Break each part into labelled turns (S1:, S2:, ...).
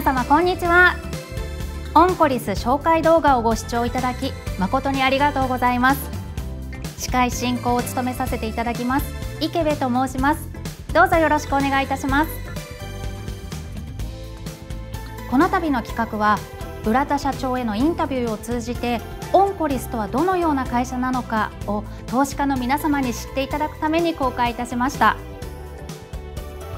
S1: 皆様こんにちはオンコリス紹介動画をご視聴いただき誠にありがとうございます司会進行を務めさせていただきます池部と申しますどうぞよろしくお願いいたしますこの度の企画は浦田社長へのインタビューを通じてオンコリスとはどのような会社なのかを投資家の皆様に知っていただくために公開いたしました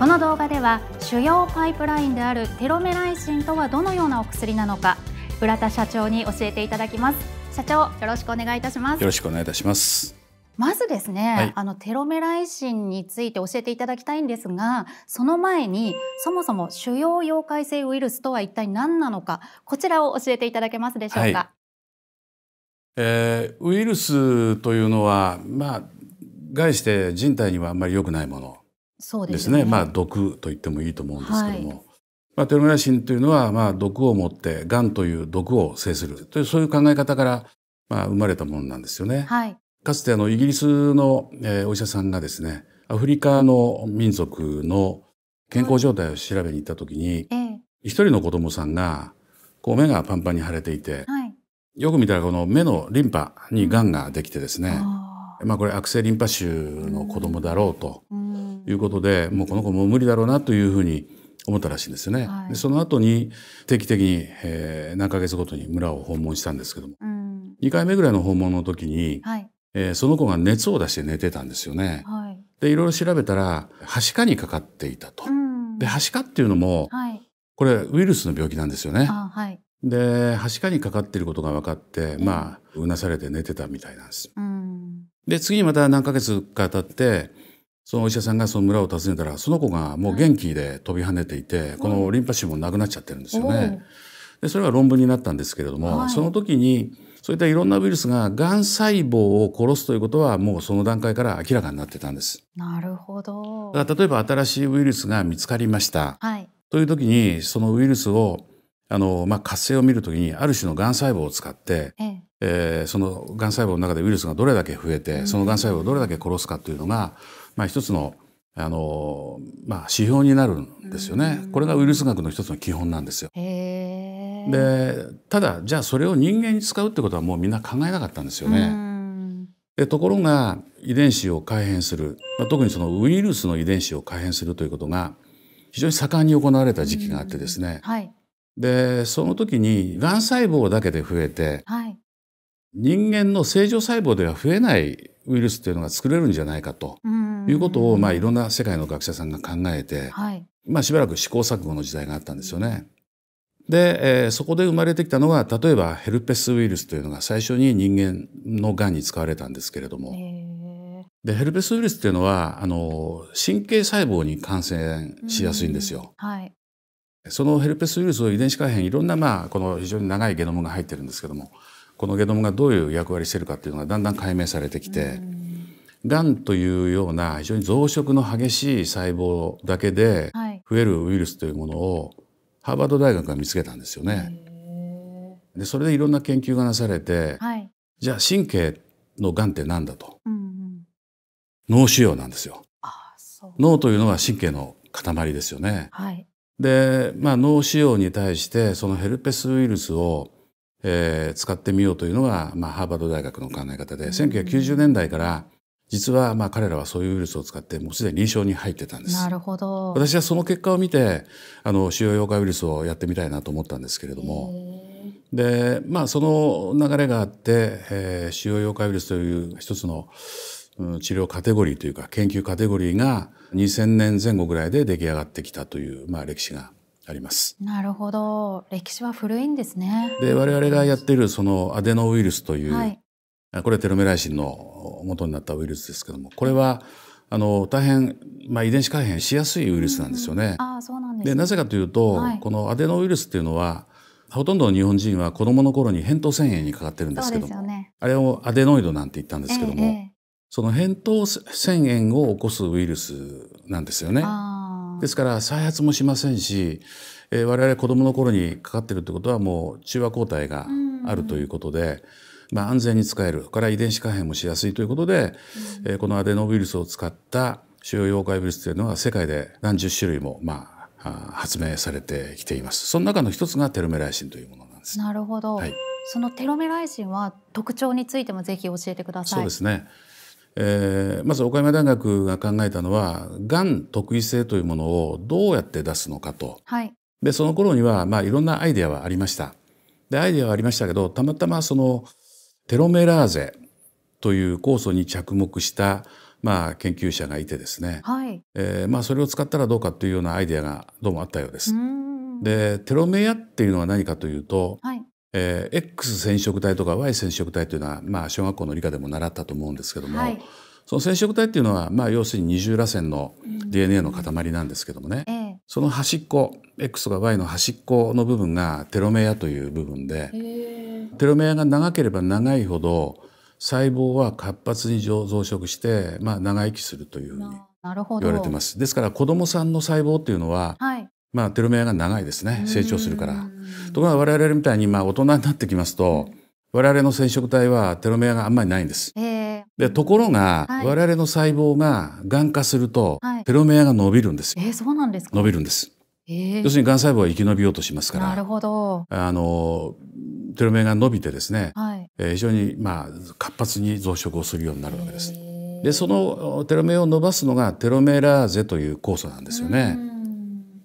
S1: この動画では主要パイプラインであるテロメライシンとはどのようなお薬なのか浦田社長に教えていただきます社長よろしくお願いいたしますよろ
S2: しくお願いいたします
S1: まずですね、はい、あのテロメライシンについて教えていただきたいんですがその前にそもそも主要溶解性ウイルスとは一体何なのかこちらを教えていただけますでしょうか、はい、
S2: えー、ウイルスというのはまあ概して人体にはあんまり良くないもの
S1: そうですね。すねま
S2: あ、毒と言ってもいいと思うんですけども。はいまあ、テロメラシンというのは、まあ、毒を持ってがんという毒を制するというそういう考え方から、まあ、生まれたものなんですよね。はい、かつてあのイギリスの、えー、お医者さんがですねアフリカの民族の健康状態を調べに行った時に、は一人の子供さんがこう目がパンパンに腫れていて、はい、よく見たらこの目のリンパにがんができてですね、まあ、これ悪性リンパ腫の子供だろうと、ということでもうこの子もう無理だろうなというふうに思ったらしいんですよね。はい、でその後に定期的に、えー、何ヶ月ごとに村を訪問したんですけども、うん、2回目ぐらいの訪問の時に、はい、えー、その子が熱を出して寝てたんですよね。はい、でいろいろ調べたらはしかにかかっていたと。うん、ではしかっていうのも、はい、これウイルスの病気なんですよね。ではしかにかかっていることが分かって、まあうなされて寝てたみたいなんです。うん、で次また何ヶ月か経ってそのお医者さんがその村を訪ねたらその子がもう元気で飛び跳ねていて、このリンパ腫もなくなっちゃってるんですよね。でそれが論文になったんですけれども、はい、その時にそういったいろんなウイルスががん細胞を殺すということはもうその段階から明らかになってたんです。
S1: なるほど。
S2: だから例えば新しいウイルスが見つかりました。はい、という時にそのウイルスをあの、まあ、活性を見るときにある種のがん細胞を使って、えええー、そのがん細胞の中でウイルスがどれだけ増えて、そのがん細胞をどれだけ殺すかというのが、まあ、一つのあの、まあ、指標になるんですよね、これがウイルス学の一つの基本なんですよ。でただじゃあそれを人間に使うってことはもうみんな考えなかったんですよね。でところが遺伝子を改変する、まあ、特にそのウイルスの遺伝子を改変するということが非常に盛んに行われた時期があってですね、はい、でその時にがん細胞だけで増えて、はい人間の正常細胞では増えないウイルスというのが作れるんじゃないかということを、まあ、いろんな世界の学者さんが考えて、はい、まあ、しばらく試行錯誤の時代があったんですよね。で、えー、そこで生まれてきたのが例えばヘルペスウイルスというのが最初に人間のがんに使われたんですけれども、でヘルペスウイルスっていうのはあの神経細胞に感染しやすいんですよ。はい、そのヘルペスウイルスを遺伝子改変いろんな、まあ、この非常に長いゲノムが入ってるんですけどもこのゲノムがどういう役割してるかっていうのがだんだん解明されてきて、が、んというような非常に増殖の激しい細胞だけで増えるウイルスというものをハーバード大学が見つけたんですよね。でそれでいろんな研究がなされて、はい、じゃあ神経のがんって何だと、うんうん、脳腫瘍なんですよ脳というのは神経の塊ですよね。はい、で、まあ、脳腫瘍に対してそのヘルペスウイルスをえー、使ってみようというのが、まあ、ハーバード大学の考え方で、1990年代から実はまあ彼らはそういうウイルスを使ってもうすでに臨床に入ってたんです。なる
S1: ほど。私
S2: はその結果を見てあの腫瘍溶解ウイルスをやってみたいなと思ったんですけれども。でまあその流れがあって、えー、腫瘍溶解ウイルスという一つの、うん、治療カテゴリーというか研究カテゴリーが2000年前後ぐらいで出来上がってきたという、まあ、歴史があります。
S1: なるほど、歴史は古いんですね。
S2: で、我々がやっているそのアデノウイルスという、はい、これテロメライシンの元になったウイルスですけども、これはあの大変まあ遺伝子改変しやすいウイルスなんですよね。あ、そ
S1: うなんです、ね、で、なぜかとい
S2: うと、はい、このアデノウイルスっていうのはほとんどの日本人は子供の頃に扁桃腺炎にかかってるんですけども、ね、あれをアデノイドなんて言ったんですけども、ええその扁桃腺炎を起こすウイルスなんですよね。ですから再発もしませんし、えー、我々子どもの頃にかかってるってことはもう中和抗体があるということで、まあ、安全に使えるから遺伝子改変もしやすいということで、えー、このアデノウイルスを使った主要溶解ウイルスというのは世界で何十種類も、まあ、発明されてきています。その中の一つがテロメライシンというもの
S1: なんです。なるほど、はい、そのテロメライシンは特徴についてもぜひ教えてください。そうです
S2: ね。えー、まず岡山大学が考えたのはがん特異性というものをどうやって出すのかと、はい、でその頃には、まあ、いろんなアイデアはありましたでアイデアはありましたけどたまたまそのテロメラーゼという酵素に着目した、まあ、研究者がいてですね、はいえーまあ、それを使ったらどうかというようなアイデアがどうもあったようです。でテロメアっていうのは何かというと、はい、えー、X 染色体とか Y 染色体というのは、まあ、小学校の理科でも習ったと思うんですけども、はい、その染色体っていうのは、まあ、要するに二重らせんの DNA の塊なんですけどもね、うん、その端っこ X とか Y の端っこの部分がテロメアという部分でテロメアが長ければ長いほど細胞は活発に増殖して、まあ、長生きするというふう
S1: に言われてます。
S2: ですから子供さんの細胞っていうのは、はい、まあ、テロメアが長いですね成長するから。ところが我々みたいにまあ大人になってきますと、我々の染色体はテロメアがあんまりないんです。でところが、はい、我々の細胞が癌化すると、テロメアが伸びるんです
S1: よ。えそうなんですか伸びるんです。要するに
S2: 癌細胞は生き延びようとしますから
S1: なるほど
S2: あのテロメアが伸びてですね、はい、えー、非常に、まあ、活発に増殖をするようになるわけです。でそのテロメアを伸ばすのがテロメラーゼという酵素なんですよね。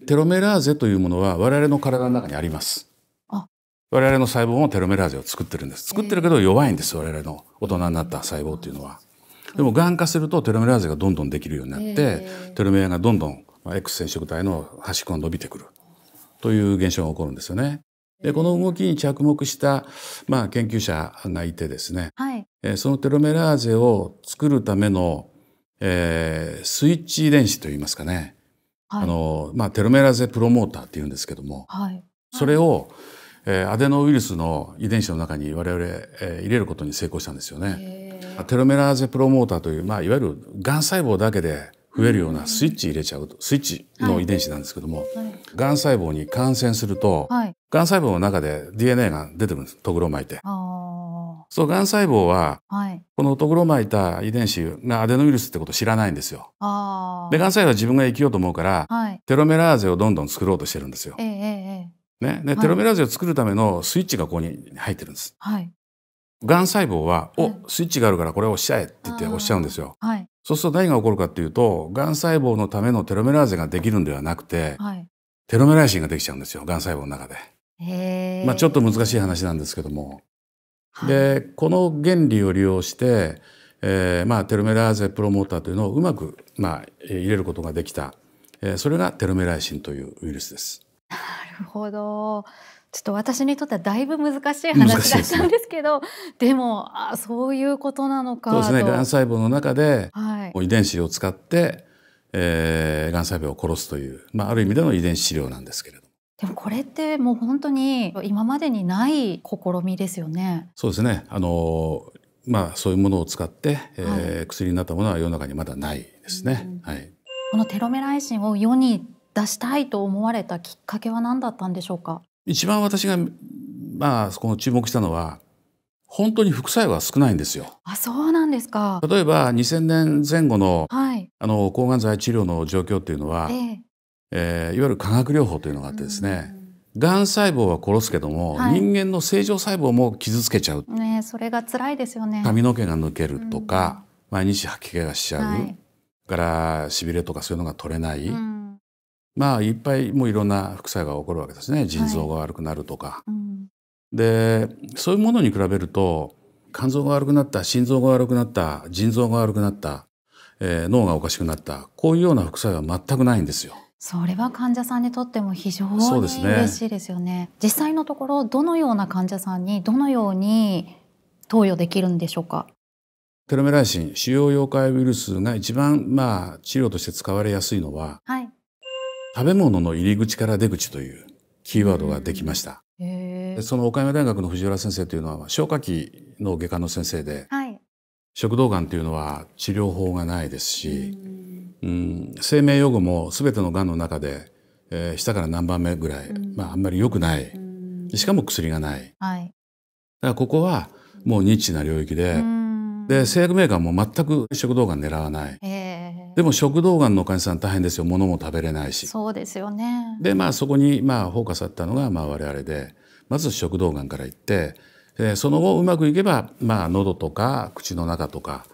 S2: テロメラーゼというものは我々の体の中にあります。我々の細胞もテロメラーゼを作ってるんです。作ってるけど弱いんです、我々の大人になった細胞というのは。でも、がん化するとテロメラーゼがどんどんできるようになって、テロメアがどんどん X 染色体の端っこが伸びてくるという現象が起こるんですよね。でこの動きに着目した、まあ、研究者がいてですね、はい、えそのテロメラーゼを作るための、えー、スイッチ遺伝子といいますかね、はい、あのまあ、テロメラゼプロモーターっていうんですけども、はい、それを、えー、アデノウイルスの遺伝子の中に我々、えー、入れることに成功したんですよね。テロメラーゼプロモーターという、まあ、いわゆるがん細胞だけで増えるようなスイッチ入れちゃうと、スイッチの遺伝子なんですけども、がん細胞に感染すると、がん細胞の中で DNA が出てるんですとぐろを巻いて。そう、がん細胞は、はい、このところまいた遺伝子がアデノウイルスってことを知らないんですよ。でがん細胞は自分が生きようと思うから、はい、テロメラーゼをどんどん作ろうとしてるんですよ。え
S1: ーえ
S2: ー、ね、で、テロメラーゼを作るためのスイッチがここに入ってるんです。がん細胞は「お、スイッチがあるからこれを押しちゃえ」って言って押しちゃうんですよ。そうすると何が起こるかっていうとがん細胞のためのテロメラーゼができるんではなくて、テロメライシンができちゃうんですよがん細胞の中
S1: で。
S2: まあちょっと難しい話なんですけどもでこの原理を利用して、えーまあ、テルメラーゼプロモーターというのをうまく、まあ、入れることができた、えー、それがテルメライシンというウイルスです。な
S1: るほどちょっと私にとってはだいぶ難しい話だったんですけどで、ね,、もあそういうことなのかそうですねがん
S2: 細胞の中で、はい、遺伝子を使って、えー、がん細胞を殺すという、まあ、ある意味での遺伝子治療なんですけれど。
S1: でもこれってもう本当に今までにない試みですよね。
S2: そうですね。あのまあそういうものを使って、えー、薬になったものは世の中にまだないですね。うん、はい。
S1: このテロメライシンを世に出したいと思われたきっかけは何だったんでしょうか。
S2: 一番私がまあそこの注目したのは本当に副作用は少ないんですよ。
S1: あ、そうなんですか。
S2: 例えば2000年前後の、はい、あの抗がん剤治療の状況っていうのは、ええ、えー、いわゆる化学療法というのがあってですね、がん細胞は殺すけども、はい、人間の正常細胞も傷つけちゃう、
S1: ね、それが辛いですよね髪
S2: の毛が抜けるとか、うん、毎日吐き気がしちゃう、はい、からしびれとかそういうのが取れない、うん、まあいっぱいもういろんな副作用が起こるわけですね腎臓が悪くなるとか。はいでそういうものに比べると肝臓が悪くなった心臓が悪くなった腎臓が悪くなった、えー、脳がおかしくなったこういうような副作用は全くないんですよ。
S1: それは患者さんにとっても非常に嬉しいですよね、ね、実際のところどのような患者さんにどのように投与できるんでしょうか
S2: テロメライシン腫瘍溶解ウイルスが一番まあ治療として使われやすいのは、はい、食べ物の入り口から出口というキーワードができました、
S1: うん、そ
S2: の岡山大学の藤原先生というのは消化器の外科の先生で、はい、食道がんというのは治療法がないですし、うんうん、生命用語も全てのがんの中で、えー、下から何番目ぐらい、うん、まあ、あんまり良くない、うん、しかも薬がない、はい、だからここはもうニッチな領域で,、で製薬メーカーも全く食道がん狙わない、
S1: え
S2: ー、でも食道がんの患者さん大変ですよ物も食べれないし
S1: そうですよねでま
S2: あそこにまあフォーカスあったのがまあ我々でまず食道がんからいって、えその後うまくいけばまあ喉とか口の中とか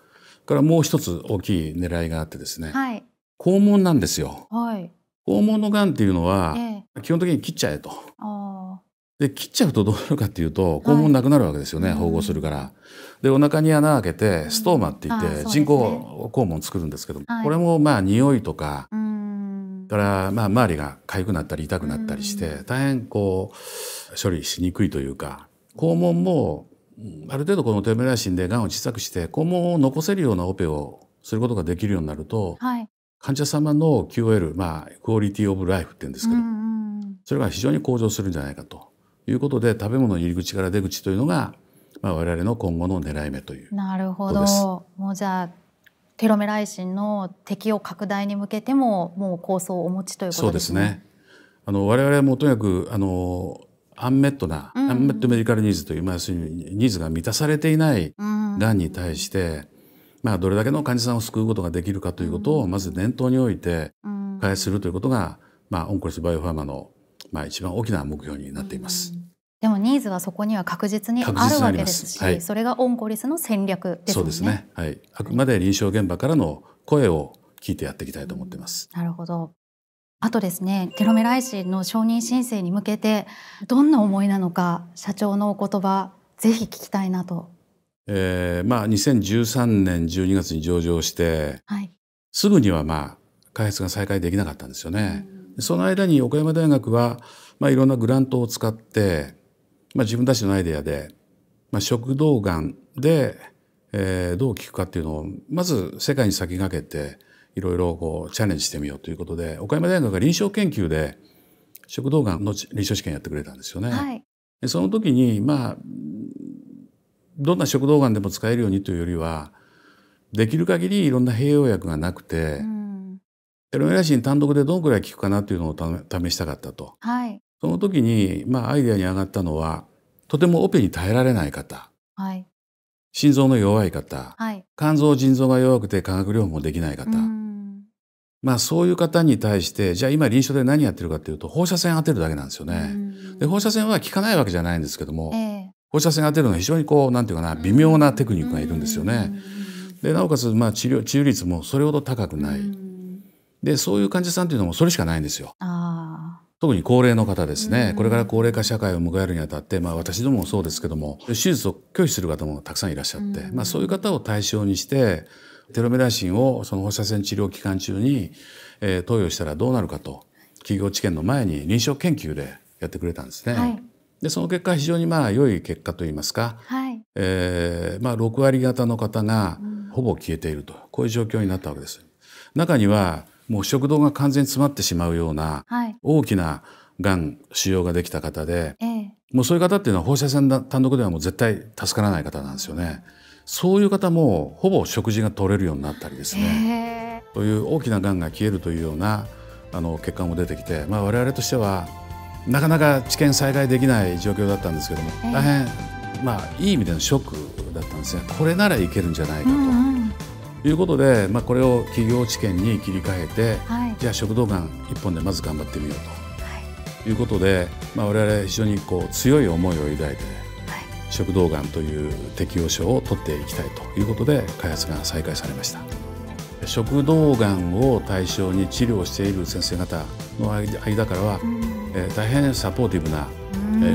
S2: からもう一つ大きい狙いがあってですね、はい、肛門なんですよ、はい、肛門のがんっていうのは、え基本的に切っちゃえと。で切っちゃうとどうなるかっていうと肛門なくなるわけですよね、はい、縫合するから。でお腹に穴開けてストーマって言って、人工肛門作るんですけども、これもまあ匂いとかからまあ周りが痒くなったり痛くなったりして大変こう処理しにくいというか肛門もある程度このテライシンでがんを小さくして肛門を残せるようなオペをすることができるようになると、はい、患者様の QOL、まあ、クオリティオブライフって言うんですけど、うんうん、それが非常に向上するんじゃないかということで食べ物の入り口から出口というのが、まあ、我々の今後の狙い目とい
S1: うなるほどもうじゃあテロメライシンの適用拡大に向けてももう構想をお持ちということですね。そうですね
S2: あの我々もとにかくあのアンメットな、うん、アンメットメディカルニーズという、まあ、要するにニーズが満たされていないがんに対して、まあ、どれだけの患者さんを救うことができるかということを、まず念頭において、開発するということが、まあ、オンコリスバイオファーマの、まあ、一番大きな目標になっていま
S1: す。でもニーズはそこには確実にあるわけですし、はい、それがオンコリスの戦略ですね。そうですね。
S2: はい。あくまで臨床現場からの声を聞いてやっていきたいと思っています。
S1: なるほど。あとですねテロメライシンの承認申請に向けてどんな思いなのか社長のお言葉ぜひ聞きたいなと。
S2: えー、まあ2013年12月に上場して、はい、すぐにはまあ開発が再開できなかったんですよね。その間に岡山大学は、まあ、いろんなグラントを使って、まあ、自分たちのアイデアで、まあ、食道がんで、えー、どう効くかっていうのをまず世界に先駆けていろいろこうチャレンジしてみようということで岡山大学が臨床研究で食道がんの臨床試験やってくれたんですよね。はい、その時にまあどんな食道がんでも使えるようにというよりはできる限りいろんな併用薬がなくて、うん、テロメラシン単独でどのくらい効くかなというのを試したかったと、はい、その時に、まあ、アイデアに上がったのはとてもオペに耐えられない方、はい、心臓の弱い方、はい、肝臓腎臓が弱くて化学療法もできない方、うんまあそういう方に対して、じゃあ今臨床で何やってるかっていうと、放射線当てるだけなんですよね。で、放射線は効かないわけじゃないんですけども、えー、放射線当てるのは非常にこう、なんていうかな、微妙なテクニックがいるんですよね。で、なおかつ、まあ治療、治癒率もそれほど高くない。で、そういう患者さんっていうのもそれしかないんですよ。特に高齢の方ですね、これから高齢化社会を迎えるにあたって、まあ私どももそうですけども、手術を拒否する方もたくさんいらっしゃって、まあそういう方を対象にして、テロメラシンをその放射線治療期間中に、えー、投与したらどうなるかと企業治験の前に臨床研究でやってくれたんですね。はい、でその結果非常にまあ良い結果といいますか、はい、えー、まあ、6割方の方がほぼ消えていると、こういう状況になったわけです。中にはもう食道が完全に詰まってしまうような大きながん腫瘍ができた方で、はい、もうそういう方っていうのは放射線単独ではもう絶対助からない方なんですよね。そういう方もほぼ食事が取れるようになったりです
S1: ね
S2: という大きながんが消えるというようなあの結果も出てきて、まあ、我々としてはなかなか治験再開できない状況だったんですけども大変、まあ、いい意味でのショックだったんですがこれならいけるんじゃないかと。うんうんいうことで、まあ、これを企業治験に切り替えて、はい、じゃあ食道がん1本でまず頑張ってみようと、はい、いうことで、まあ、我々非常にこう強い思いを抱いて食道がんという適応症を取っていきたいということで開発が再開されました食道がんを対象に治療している先生方の間からは、え大変サポーティブな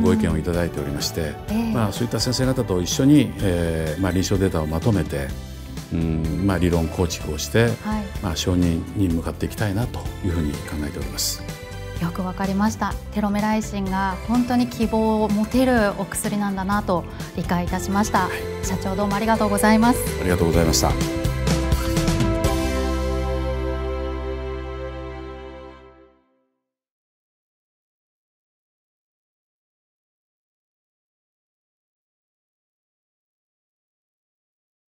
S2: ご意見をいただいておりまして、まあ、そういった先生方と一緒に、えま臨床データをまとめて、うんま理論構築をして、まあ、承認に向かっていきたいなというふうに考えております。
S1: よくわかりましたテロメライシンが本当に希望を持てるお薬なんだなと理解いたしました、社長どうもありがとうございます
S2: ありがとうございました